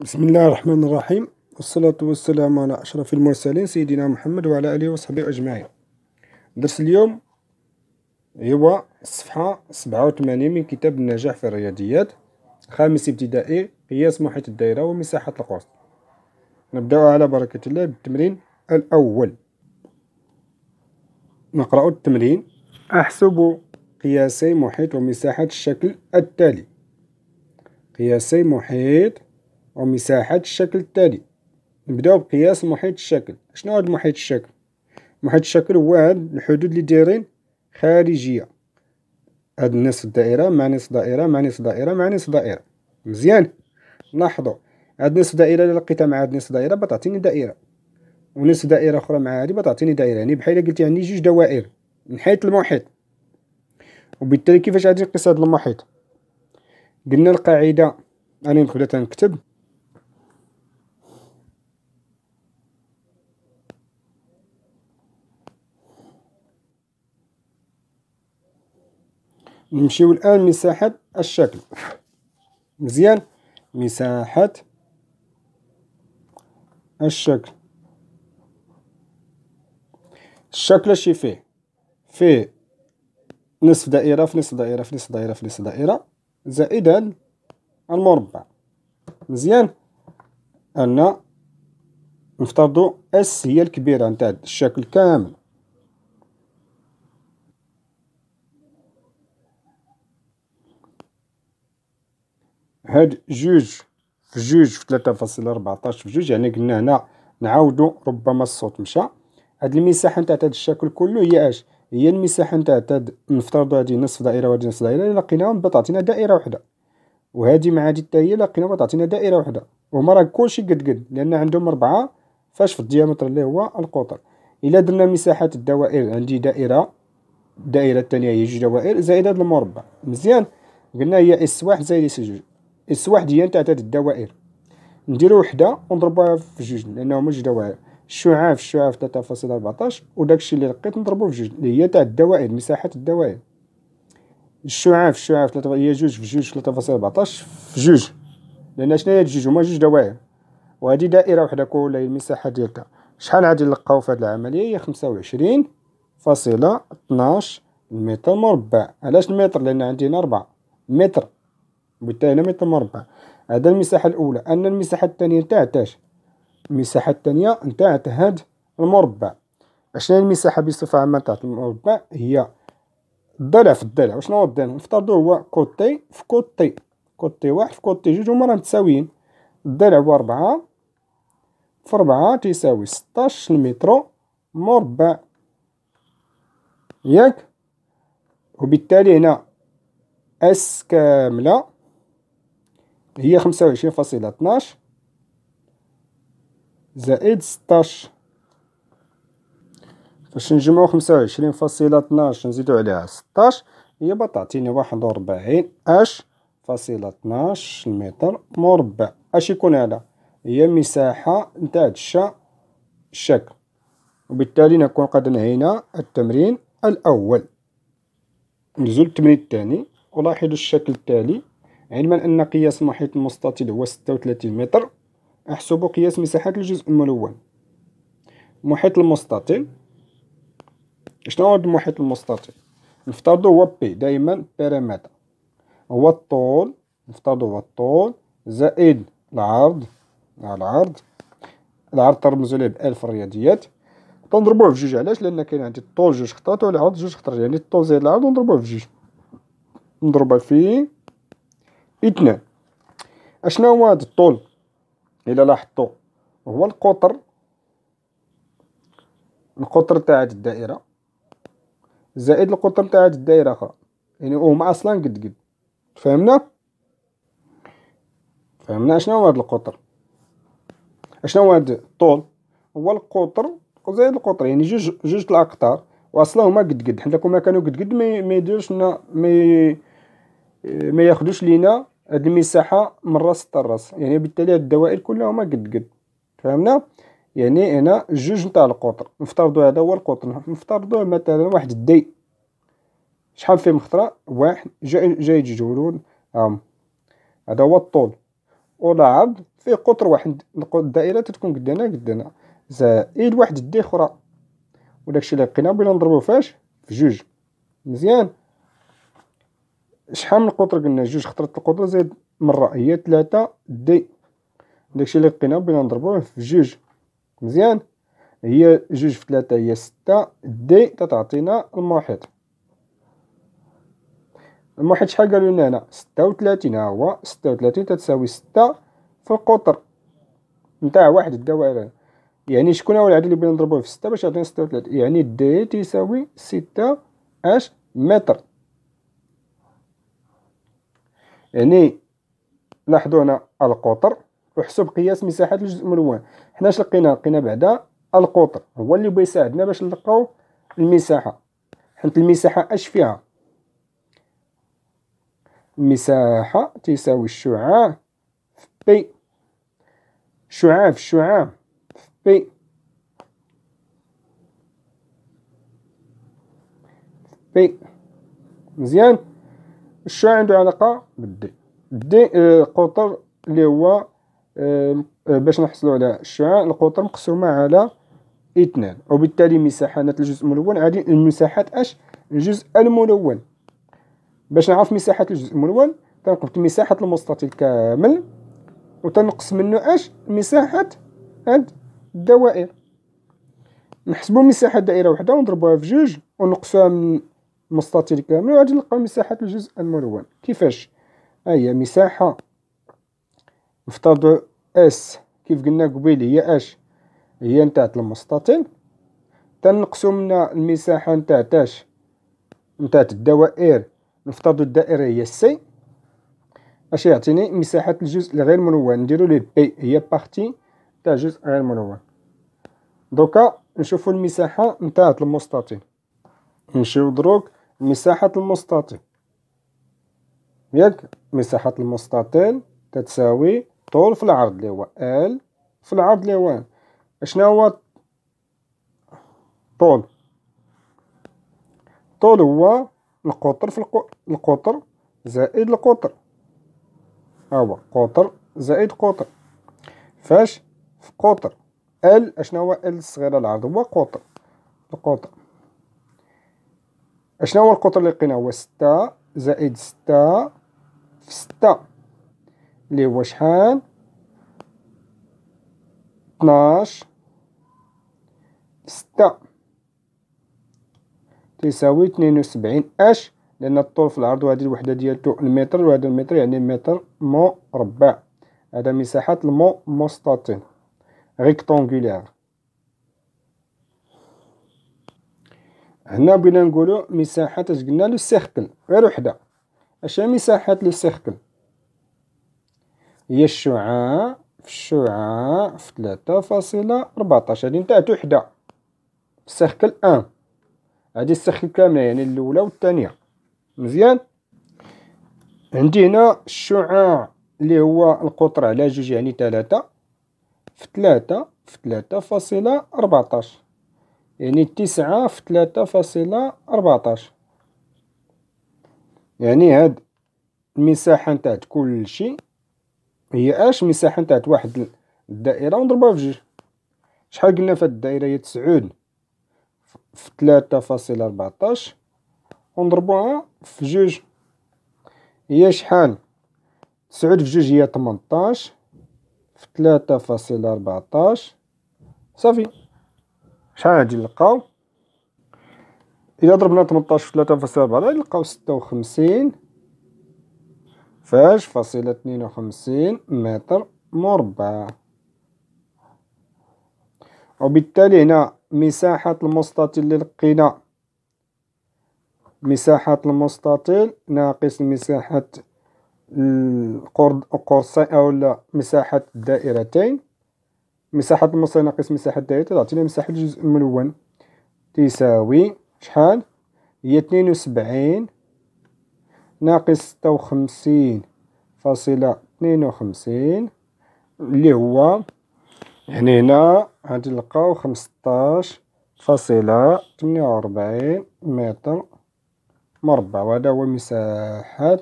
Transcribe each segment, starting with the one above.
بسم الله الرحمن الرحيم والصلاة والسلام على أشرف المرسلين سيدنا محمد وعلى آله وصحبه أجمعين درس اليوم هو الصفحة 87 من كتاب النجاح في الرياضيات خامس ابتدائي قياس محيط الدائرة ومساحة القوس نبدأ على بركة الله بالتمرين الأول نقرأ التمرين أحسب قياسي محيط ومساحة الشكل التالي قياسي محيط ومساحة الشكل التالي نبداو بقياس محيط الشكل شنو هاد محيط الشكل محيط الشكل هو هاد الحدود اللي دايرين خارجية هاد نصف دائرة مع نصف دائرة مع نصف دائرة مع نصف دائرة مزيان لاحظوا هاد نصف دائرة اللي لقيتها مع هاد نصف دائرة بتعطيني دائرة ونصف دائرة أخرى مع هادي بتعطيني دائرة يعني بحال قلت عندي جوج دوائر من حيث المحيط وبالتالي كيفاش غادي نقيس هاد المحيط قلنا القاعدة أنا نبدا تنكتب نمشيو الآن مساحة الشكل مزيان مساحة الشكل الشكل اش فيه فيه نصف دائرة في نصف دائرة في نصف دائرة في نصف دائرة زائدا المربع مزيان أن نفترضو اس هي الكبيرة نتاع الشكل كامل هاد جوج في جوج في تلاتة فاصلة ربعتاش في جوج يعني قلنا هنا نعاودو ربما الصوت مشى هاد المساحة نتاع هاد الشكل كله هي اش هي المساحة نتاع هاد نفترضو هادي نصف دائرة وهادي نصف دائرة لقيناها لقيناهم بعد تعطينا دائرة وحدة وهادي مع هادي التاهية هي لقيناها تعطينا دائرة وحدة وهما راه كلشي قد قد لأن عندهم ربعة فاش في الديامتر اللي هو القطر إلا درنا مساحة الدوائر عندي دائرة الدائرة التانية هي جوج دوائر زائد هاد المربع مزيان قلنا هي اس واحد زائد اس جوج هي نتاع تاد الدوائر نديرو وحده ونضربوها في جوج لانه هما جوج دوائر الشعاع في الشعاع في 3.14 وداكشي اللي لقيت نضربو في جوج اللي هي تاع الدوائر مساحه الدوائر الشعاع في الشعاع في 3 هي جوج في جوج في 3.14 في جوج لان شناهي جوج هما جوج دوائر وهذه دائره وحده كل المساحه ديالتها شحال غادي نلقاو في هذه العمليه هي 25 فاصله 12 متر مربع علاش المتر لان عندي هنا 4 متر بالتالي لم مربع هذا المساحة الأولى أن المساحة الثانية انتهتاش المساحة الثانية نتاعت هاد المربع أشنا المساحة بصفة عامة تاع المربع هي الضلع في الضلع وشنو هو الضلع نفترضو هو كوتي في كوتي كوتي واحد في كوتي جوج هما راهم متساويين الضلع هو ربعة في ربعة تيساوي ستاش مترو مربع ياك وبالتالي هنا اس كامله هي خمسة وعشرين فاصلة اتناش زائد ستاش فاش نجمعو خمسة وعشرين فاصلة اتناش نزيدو عليها ستاش هي تعطيني واحد وربعين اش فاصلة اتناش متر مربع اش يكون هذا هي مساحة نتاع الشا الشكل وبالتالي نكون قد نهينا التمرين الأول نزول التمرين الثاني ولاحظوا الشكل التالي علما أن قياس المحيط المستطيل هو 36 متر أحسب قياس مساحة الجزء الملون المحيط المستطيل شنو هو المحيط المستطيل نفترضو هو بي دائما بيرامتر هو الطول نفترضو هو الطول زائد العرض العرض العرض ترمزو ليه بألف الرياضيات تنضربوه في جوج علاش لأن كاين عندي الطول جوج خطرات والعرض جوج خطرات يعني الطول زائد العرض نضربوه في جوج نضربها في اثنان اشنو هو هذا الطول الا لاحظتوا هو القطر القطر تاع هاد الدائره زائد القطر تاع هاد الدائره اخرى يعني هما اصلا قد قد فهمنا فهمنا اشنا هو هاد القطر اشنو هو هاد الطول هو القطر زائد القطر يعني جوج جوج الاقطار واصلا هما قد قد حنا كون ما كانوا قد قد ما يديروش لنا ما ما ياخذوش لينا هاد المساحة من راس حتى الراس يعني بالتالي هاد الدوائر كلها هما قد قد فهمنا يعني هنا جوج نتاع القطر نفترضو هذا هو القطر نفترضو مثلا واحد الدي شحال فيه مخطرة واحد جاي جاي جوج هاهم هذا هو الطول و العرض فيه قطر واحد الدائرة تتكون قد هنا قد هنا زائد واحد الدي اخرى وداكشي اللي لقينا بغينا نضربو فاش في جوج مزيان شحال من قطر قلنا جوج خطرات القطر زائد مرة هي تلاتة دي داكشي اللي لقينا بغينا نضربوه في جوج مزيان هي جوج في تلاتة هي ستة دي تتعطينا المحيط المحيط شحال قالوا لنا هنا ستة وثلاثين ها هو ستة وثلاثين تتساوي ستة في القطر نتاع واحد الدوائر يعني شكون هو العدد اللي بغينا نضربوه في ستة باش يعطينا ستة وثلاثين يعني دي تساوي ستة اش متر يعني لاحظوا هنا القطر وحسب قياس مساحة الجزء الملون حنا اش لقينا لقينا بعدا القطر هو اللي بيساعدنا باش نلقاو المساحة حيت المساحة اش فيها المساحة تساوي الشعاع في بي شعاع في الشعاع في بي بي مزيان الشعاع عنده علاقه بالدي الدي آه، القطر اللي هو آه، آه، باش نحصلوا على الشعاع القطر مقسومه على اثنان وبالتالي مساحات الجزء الملون عادي المساحات اش الجزء الملون باش نعرف مساحه الجزء الملون تنقبض مساحه المستطيل كامل وتنقص منه اش مساحه هاد الدوائر نحسبوا مساحه دائره واحده ونضربوها في جوج ونقصوها من مستطيل كامل وغادي نلقاو مساحة الجزء الملون كيفاش ها آه، هي مساحة نفترضو اس كيف قلنا قبيل هي اش هي نتاعت المستطيل تنقسو منا المساحة نتاعت اش نتاعت الدوائر نفترضو الدائرة هي سي اش يعطيني مساحة الجزء الغير ملون نديرو ليه بي هي بارتي تاع جزء غير ملون دوكا نشوفو المساحة نتاعت المستطيل نمشيو دروك مساحة المستطيل ياك مساحة المستطيل تتساوي طول في العرض اللي هو ال في العرض اللي هو شنو هو طول طول هو القطر في القطر زائد القطر ها أيوة، هو قطر زائد قطر فاش في قطر ال شنو هو ال الصغيره العرض هو قطر القطر شنو هو القطر اللي لقيناه هو ستة زائد ستة في ستة اللي هو شحال 12 في ستة تساوي 72 اش لأن الطول في العرض وهذه الوحدة ديالته المتر وهذا المتر يعني متر مربع هذا مساحة المو مستطيل هنا بغينا نقولو مساحة اش قلنا لو سيركل غير وحدة اش هي مساحة لو سيركل هي الشعاع في الشعاع في تلاتة فاصلة ربعطاش هادي نتاعت وحدة سيركل ان هادي السيركل كاملة يعني الأولى والثانية مزيان عندي هنا الشعاع اللي هو القطر على جوج يعني تلاتة في تلاتة في تلاتة فاصلة ربعطاش يعني تسعة في تلاتة فاصلة أربعتاش يعني هاد المساحة نتاعت كل شيء هي اش مساحة نتاعت واحد الدائرة ونضربها في جوج شحال قلنا في الدائرة هي تسعود في تلاتة فاصلة أربعتاش ونضربوها في جوج هي شحال تسعود في جوج هي تمنتاش في تلاتة فاصلة أربعتاش صافي شحال غادي نلقاو الى ضربنا 18 في 3 في 7 غادي نلقاو 56 فاش فاصلة 52 متر مربع وبالتالي هنا مساحة المستطيل اللي لقينا مساحة المستطيل ناقص مساحة القرص أو مساحة الدائرتين مساحة المصري ناقص مساحة الدائرة تعطينا مساحة الجزء الملون تساوي شحال هي اثنين وسبعين ناقص ستة وخمسين فاصلة اثنين وخمسين اللي هو هنا هنا غنلقاو خمسطاش فاصلة ثمانية وأربعين متر مربع وهذا هو مساحة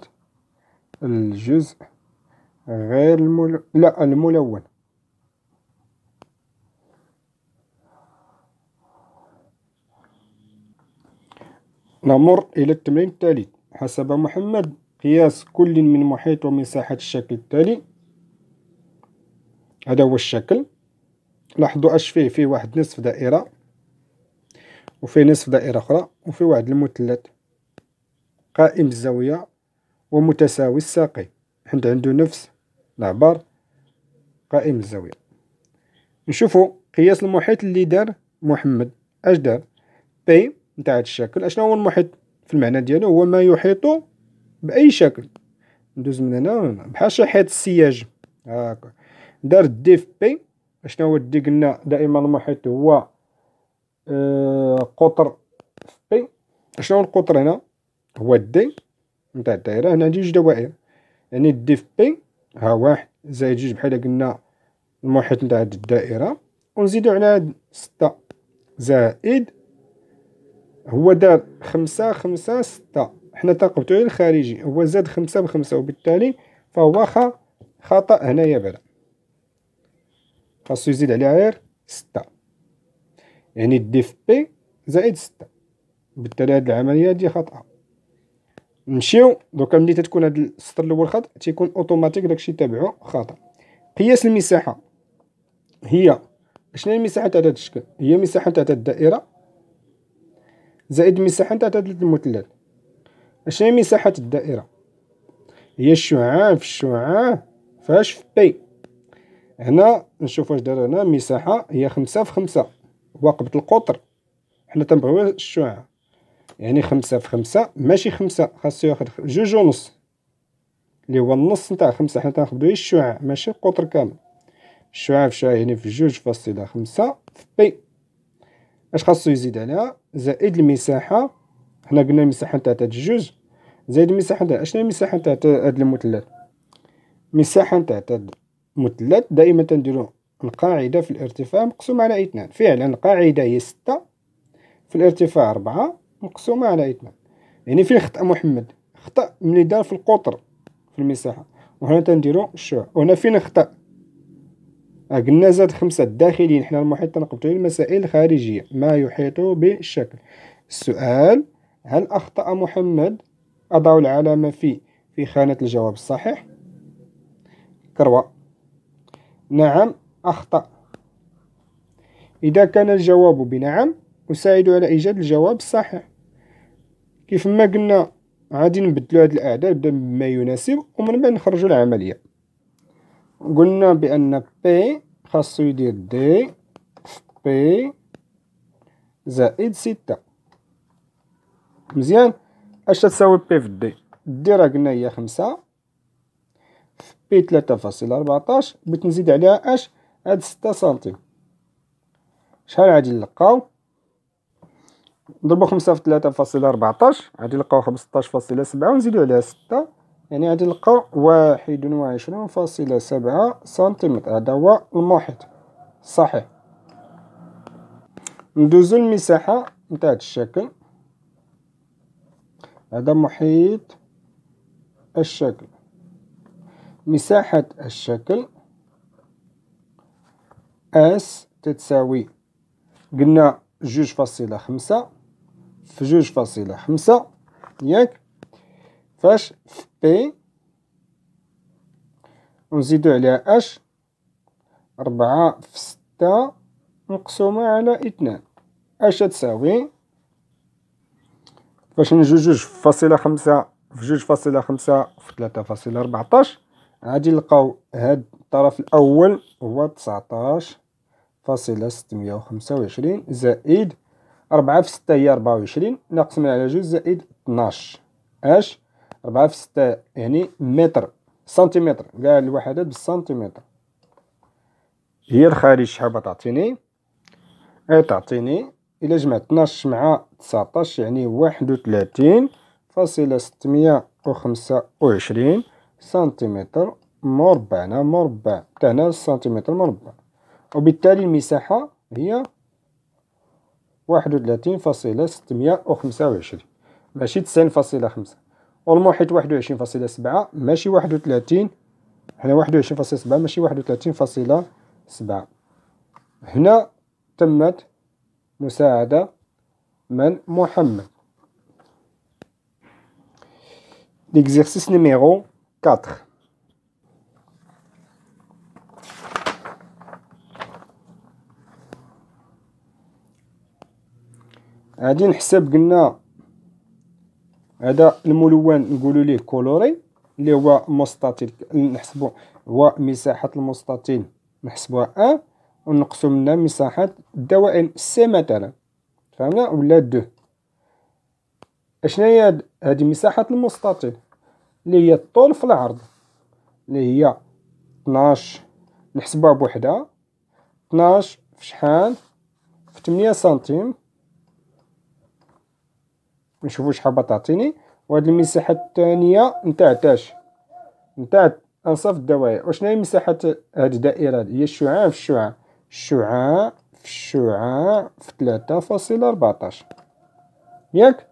الجزء غير الملون لا الملون نمر إلى التمرين التالي حسب محمد قياس كل من محيط ومساحة الشكل التالي هذا هو الشكل لاحظوا اش فيه فيه واحد نصف دائرة وفيه نصف دائرة أخرى وفيه واحد المثلث قائم الزاوية ومتساوي الساقي عند عنده نفس العبار قائم الزاوية نشوفوا قياس المحيط اللي دار محمد اش دار بي نتاع هاد الشكل اشنو هو المحيط في المعنى ديالو هو ما يحيط باي شكل ندوز من هنا بحال شي حيط السياج هاكا دار دي في بي اشنو هو دي قلنا دائما المحيط هو آه قطر في بي اشنو القطر هنا هو دي نتاع الدائره هنا عندي جوج دوائر يعني دي في بي ها واحد زائد جوج بحال قلنا المحيط نتاع هاد الدائره ونزيدو على هاد ستة زائد هو دار خمسة خمسة ستة حنا تنقبتو غير الخارجي هو زاد خمسة بخمسة وبالتالي فهو خا خطأ هنايا برا خاصو يزيد عليها غير ستة يعني دي في بي زائد ستة بالتالي هاد العملية هادي خاطئة نمشيو دوكا ملي تتكون هاد السطر الأول خطأ تيكون أوتوماتيك داكشي تابعو خطأ قياس المساحة هي شنو هي المساحة تاع هاد الشكل هي مساحة تاع الدائرة زائد مساحة نتاع هاد المثلث اشنو هي مساحة الدائرة هي الشعاع في الشعاع فاش في بي هنا نشوف واش دار هنا مساحة هي خمسة في خمسة واقبة القطر حنا تنبغيو الشعاع يعني خمسة في خمسة ماشي خمسة خاصو ياخد جوج ونص اللي هو النص نتاع خمسة حنا تنخدو الشعاع ماشي القطر كامل الشعاع في الشعاع يعني في جوج فاصلة خمسة في بي اش خاصو يزيد عليها زائد المساحه حنا قلنا المساحه نتاع هاد الجوج زائد المساحه نتاع اشنا المساحه نتاع هاد المثلث المساحه نتاع هاد المثلث دائما تنديرو القاعده في الارتفاع مقسومه على اثنان فعلا القاعده هي ستة في الارتفاع أربعة مقسومه على اثنان يعني فين خطا محمد خطا ملي دار في القطر في المساحه وهنا تنديرو الشعاع وهنا فين خطا آه، قلنا زاد خمسة الداخلين حنا المحيط تنقبطو المسائل الخارجية ما يحيط بالشكل السؤال هل أخطأ محمد أضع العلامة في في خانة الجواب الصحيح كروى نعم أخطأ إذا كان الجواب بنعم أساعد على إيجاد الجواب الصحيح كيف ما قلنا غادي نبدلو هاد الأعداد بما يناسب ومن بعد نخرجو العملية قلنا بأن بي خاصو يدير دي بي زائد ستة مزيان اش تساوي بي في دي دي راه قلنا هي خمسة في بي تلاتة فاصلة ربعطاش بتنزيد نزيد عليها اش هاد ستة سنتيم شحال غادي نلقاو نضربو خمسة في تلاتة فاصلة ربعطاش غادي نلقاو خمسطاش فاصلة سبعة ونزيدو عليها ستة يعني غادي القاع واحد وعشرون فاصلة سبعة سنتيمتر هذا هو المحيط صحيح ندوزو المساحة نتاع هاد الشكل هذا محيط الشكل مساحة الشكل اس تتساوي قلنا جوج فاصلة خمسة في جوج فاصلة خمسة ياك فاش في بي ونزيدو عليها اش ربعة في ستة مقسومة على اثنان اش تساوي فاش نجو جوج فاصلة خمسة في جوج فاصلة خمسة في ثلاثة فاصلة ربعتاش غادي نلقاو هاد الطرف الأول هو تسعتاش فاصلة ستمية وخمسة وعشرين زائد ربعة في ستة هي ربعة وعشرين ناقص من على جوج زائد اثناش اش ربعة في ستة يعني متر سنتيمتر كاع الوحدات بالسنتيمتر هي الخارج شحال تعطيني غي إيه، تعطيني إلا جمعت اتناش مع تسعطاش يعني واحد وثلاثين فاصلة ستمية وخمسة وعشرين سنتيمتر مربع هنا مربع حتى هنا سنتيمتر مربع وبالتالي المساحة هي واحد وثلاثين فاصلة ستمية وخمسة وعشرين ماشي تسعين فاصلة خمسة والمحيط واحد فاصلة سبعة ماشي واحد هنا واحد فاصلة سبعة ماشي واحد فاصلة سبعة هنا تمت مساعدة من محمد ليكزيرسيس نيميرو 4. غادي نحسب قلنا هذا الملون نقولوا ليه كولوري اللي هو مستطيل نحسبوا هو مساحه المستطيل نحسبوها ان آه ونقصوا منها مساحه الدوائر سي مثلا فهمنا ولا دو اشنا هي هذه مساحه المستطيل اللي هي الطول في العرض اللي هي 12 نحسبوها بوحدها 12 في شحال في 8 سنتيم نشوفو شحال تعطيني وهاد المساحه الثانيه تاش نتاع انصاف الدوائر وشنو هي مساحه هاد الدائره هي الشعاع في الشعاع الشعاع في الشعاع في 3.14 فاصلة ياك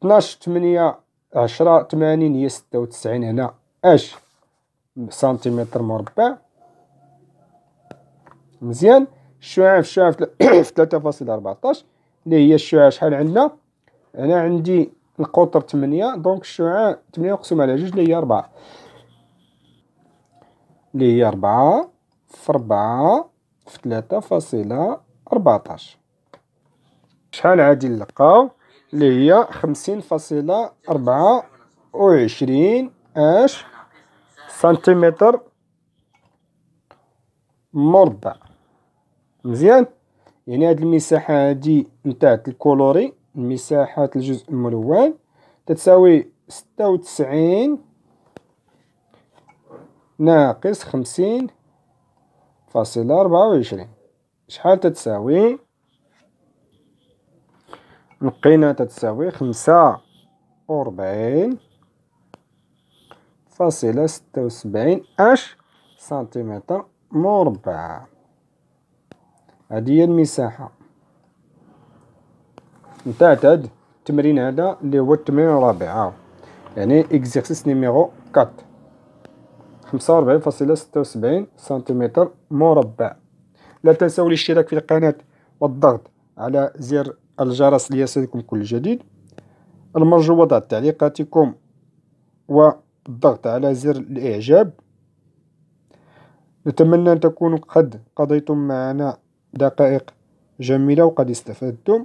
تناش تمنية عشرة تمانين هي ستة هنا اش سنتيمتر مربع مزيان الشعاع في الشعاع في 3.14 فاصلة اللي هي الشعاع شحال عندنا انا عندي القطر 8 دونك الشعاع 8 مقسوم على 2 اللي هي 4 اللي هي 4 في 4 في 3.14 شحال عادي نلقاو اللي هي 50.24 اش سنتيمتر مربع مزيان يعني هاد المساحة هادي نتاع الكولوري مساحة الجزء الملون تتساوي ستة وتسعين ناقص خمسين فاصلة ربعة وعشرين شحال تتساوي نقينا تتساوي خمسة وربعين فاصلة ستة وسبعين أش سنتيمتر مربع هذه هي المساحة نتاع هاد التمرين هذا اللي هو التمرين الرابع عاو آه. يعني اكزيرسيس نيميرو 4 45.76 سنتيمتر مربع لا تنسوا الاشتراك في القناة والضغط على زر الجرس ليصلكم كل جديد المرجو وضع تعليقاتكم والضغط على زر الإعجاب نتمنى أن تكونوا قد قضيتم معنا دقائق جميلة وقد استفدتم